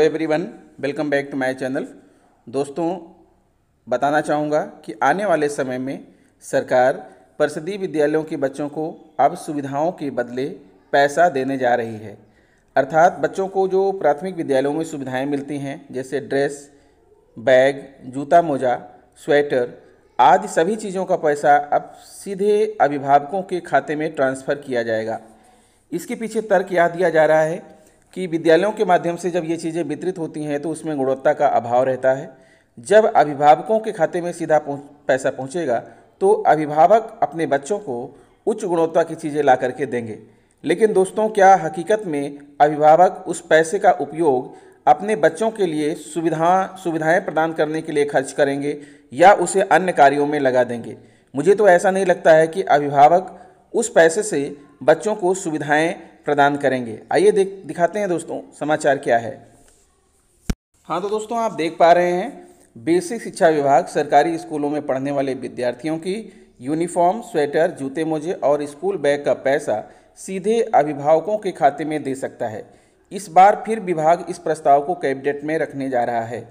hello everyone welcome back to my channel दोस्तों बताना चाहूँगा कि आने वाले समय में सरकार प्रसिद्धि विद्यालयों के बच्चों को अब सुविधाओं के बदले पैसा देने जा रही है अर्थात बच्चों को जो प्राथमिक विद्यालयों में सुविधाएं मिलती हैं जैसे ड्रेस बैग जूता मोजा स्वेटर आदि सभी चीज़ों का पैसा अब सीधे अभिभावकों के खाते में ट्रांसफ़र किया जाएगा इसके पीछे तर्क यह दिया जा रहा है कि विद्यालयों के माध्यम से जब ये चीज़ें वितरित होती हैं तो उसमें गुणवत्ता का अभाव रहता है जब अभिभावकों के खाते में सीधा पैसा पहुँचेगा तो अभिभावक अपने बच्चों को उच्च गुणवत्ता की चीज़ें ला करके देंगे लेकिन दोस्तों क्या हकीकत में अभिभावक उस पैसे का उपयोग अपने बच्चों के लिए सुविधा सुविधाएं प्रदान करने के लिए खर्च करेंगे या उसे अन्य कार्यों में लगा देंगे मुझे तो ऐसा नहीं लगता है कि अभिभावक उस पैसे से बच्चों को सुविधाएं प्रदान करेंगे आइए देख दिखाते हैं दोस्तों समाचार क्या है हाँ तो दोस्तों आप देख पा रहे हैं बेसिक शिक्षा विभाग सरकारी स्कूलों में पढ़ने वाले विद्यार्थियों की यूनिफॉर्म स्वेटर जूते मोजे और स्कूल बैग का पैसा सीधे अभिभावकों के खाते में दे सकता है इस बार फिर विभाग इस प्रस्ताव को कैबिनेट में रखने जा रहा है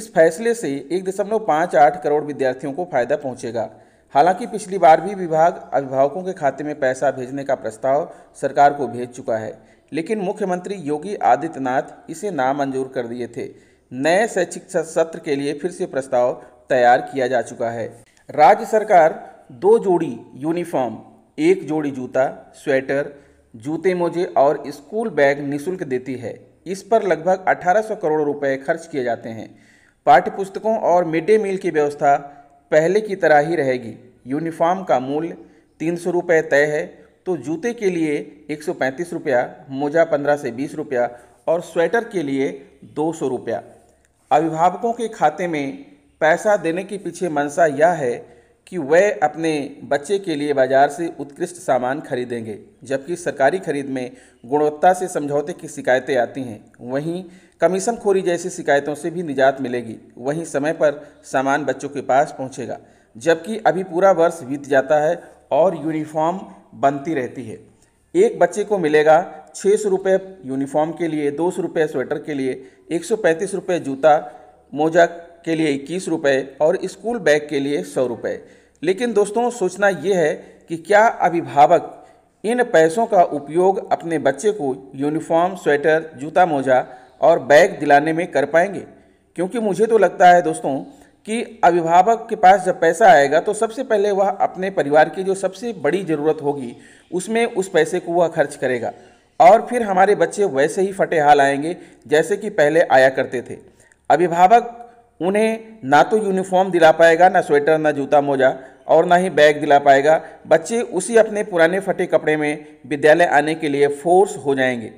इस फैसले से एक दशमलव पाँच आठ करोड़ विद्यार्थियों को फायदा पहुंचेगा हालांकि पिछली बार भी विभाग अभिभावकों के खाते में पैसा भेजने का प्रस्ताव सरकार को भेज चुका है लेकिन मुख्यमंत्री योगी आदित्यनाथ इसे नामंजूर कर दिए थे नए शैक्षिक सत्र के लिए फिर से प्रस्ताव तैयार किया जा चुका है राज्य सरकार दो जोड़ी यूनिफॉर्म एक जोड़ी जूता स्वेटर जूते मोजे और स्कूल बैग निशुल्क देती है इस पर लगभग 1800 करोड़ रुपए खर्च किए जाते हैं पाठ्य पुस्तकों और मिड डे मील की व्यवस्था पहले की तरह ही रहेगी यूनिफॉर्म का मूल्य तीन सौ रुपये तय है तो जूते के लिए एक सौ पैंतीस रुपया मोजा पंद्रह से बीस रुपया और स्वेटर के लिए दो सौ रुपया अभिभावकों के खाते में पैसा देने के पीछे मंशा यह है कि वह अपने बच्चे के लिए बाज़ार से उत्कृष्ट सामान खरीदेंगे जबकि सरकारी खरीद में गुणवत्ता से समझौते की शिकायतें आती हैं वहीं कमीशन खोरी जैसी शिकायतों से भी निजात मिलेगी वहीं समय पर सामान बच्चों के पास पहुंचेगा जबकि अभी पूरा वर्ष बीत जाता है और यूनिफॉर्म बनती रहती है एक बच्चे को मिलेगा छः सौ रुपये यूनिफॉर्म के लिए दो सौ रुपये स्वेटर के लिए एक सौ पैंतीस रुपये जूता मोजा के लिए इक्कीस रुपये और स्कूल बैग के लिए सौ रुपये लेकिन दोस्तों सोचना ये है कि क्या अभिभावक इन पैसों का उपयोग अपने बच्चे को यूनिफॉर्म स्वेटर जूता मोजा और बैग दिलाने में कर पाएंगे क्योंकि मुझे तो लगता है दोस्तों कि अभिभावक के पास जब पैसा आएगा तो सबसे पहले वह अपने परिवार की जो सबसे बड़ी ज़रूरत होगी उसमें उस पैसे को वह खर्च करेगा और फिर हमारे बच्चे वैसे ही फटे हाल आएंगे जैसे कि पहले आया करते थे अभिभावक उन्हें ना तो यूनिफॉर्म दिला पाएगा ना स्वेटर ना जूता मोजा और ना ही बैग दिला पाएगा बच्चे उसी अपने पुराने फटे कपड़े में विद्यालय आने के लिए फोर्स हो जाएंगे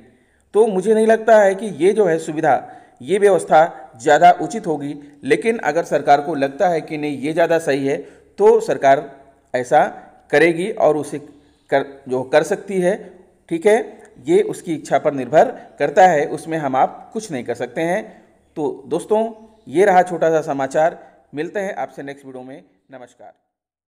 तो मुझे नहीं लगता है कि ये जो है सुविधा ये व्यवस्था ज़्यादा उचित होगी लेकिन अगर सरकार को लगता है कि नहीं ये ज़्यादा सही है तो सरकार ऐसा करेगी और उसे कर जो कर सकती है ठीक है ये उसकी इच्छा पर निर्भर करता है उसमें हम आप कुछ नहीं कर सकते हैं तो दोस्तों ये रहा छोटा सा समाचार मिलते हैं आपसे नेक्स्ट वीडियो में नमस्कार